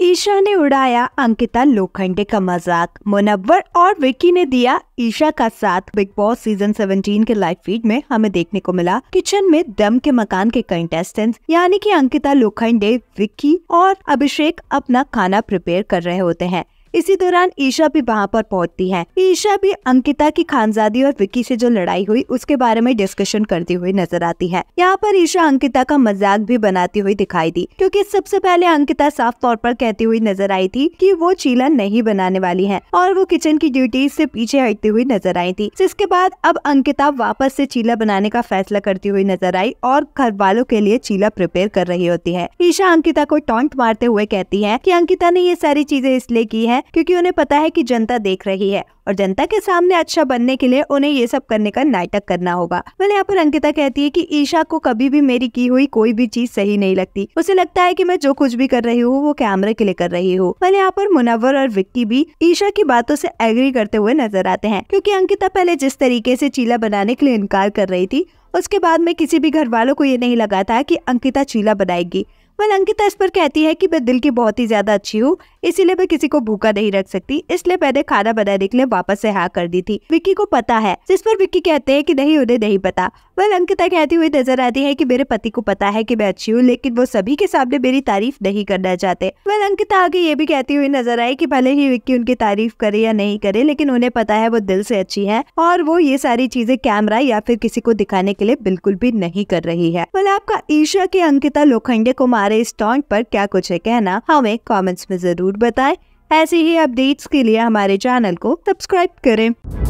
ईशा ने उड़ाया अंकिता लोखंडे का मजाक मुनव्वर और विक्की ने दिया ईशा का साथ बिग बॉस सीजन 17 के लाइव फीड में हमें देखने को मिला किचन में दम के मकान के कंटेस्टेंट्स यानी कि अंकिता लोखंडे विक्की और अभिषेक अपना खाना प्रिपेयर कर रहे होते हैं इसी दौरान ईशा भी वहाँ पर पहुँचती है ईशा भी अंकिता की खानजादी और विकी से जो लड़ाई हुई उसके बारे में डिस्कशन करती हुई नजर आती है यहाँ पर ईशा अंकिता का मजाक भी बनाती हुई दिखाई दी क्योंकि सबसे पहले अंकिता साफ तौर पर कहती हुई नजर आई थी कि वो चीला नहीं बनाने वाली है और वो किचन की ड्यूटी से पीछे हटती हुई नजर आई थी जिसके बाद अब अंकिता वापस से चीला बनाने का फैसला करती हुई नजर आई और घर वालों के लिए चीला प्रिपेयर कर रही होती है ईशा अंकिता को टॉन्ट मारते हुए कहती है की अंकिता ने ये सारी चीजें इसलिए की है है क्योंकि उन्हें पता है कि जनता देख रही है और जनता के सामने अच्छा बनने के लिए उन्हें ये सब करने का नाटक करना होगा वाले यहाँ पर अंकिता कहती है कि ईशा को कभी भी मेरी की हुई कोई भी चीज सही नहीं लगती उसे लगता है कि मैं जो कुछ भी कर रही हूँ वो कैमरे के लिए कर रही हूँ वाले यहाँ पर मुनावर और विक्की भी ईशा की बातों से एग्री करते हुए नजर आते हैं क्योंकि अंकिता पहले जिस तरीके से चीला बनाने के लिए इनकार कर रही थी उसके बाद में किसी भी घर वालों को ये नहीं लगा था कि अंकिता चीला बनाएगी वह अंकिता इस पर कहती है कि मैं दिल की बहुत ही ज्यादा अच्छी हूँ इसीलिए मैं किसी को भूखा नहीं रख सकती इसलिए मैंने खाना बनाने के लिए वापस से हाँ कर दी थी विक्की को पता है जिस पर विक्की कहते हैं कि नहीं उन्हें नहीं पता वह अंकिता कहती हुई नजर आती है कि मेरे पति को पता है कि मैं अच्छी हूँ लेकिन वो सभी के सामने मेरी तारीफ नहीं करना चाहते वह अंकिता आगे ये भी कहती हुई नजर आई की भले ही विक्की उनकी तारीफ करे या नहीं करे लेकिन उन्हें पता है वो दिल से अच्छी है और वो ये सारी चीजें कैमरा या फिर किसी को दिखाने के लिए बिल्कुल भी नहीं कर रही है भले आपका ईशा की अंकिता लोखंडे को मारे इस टॉन्ट पर क्या कुछ है कहना हमें हाँ, कॉमेंट्स में जरूर ज़रूर बताएं ऐसे ही अपडेट्स के लिए हमारे चैनल को सब्सक्राइब करें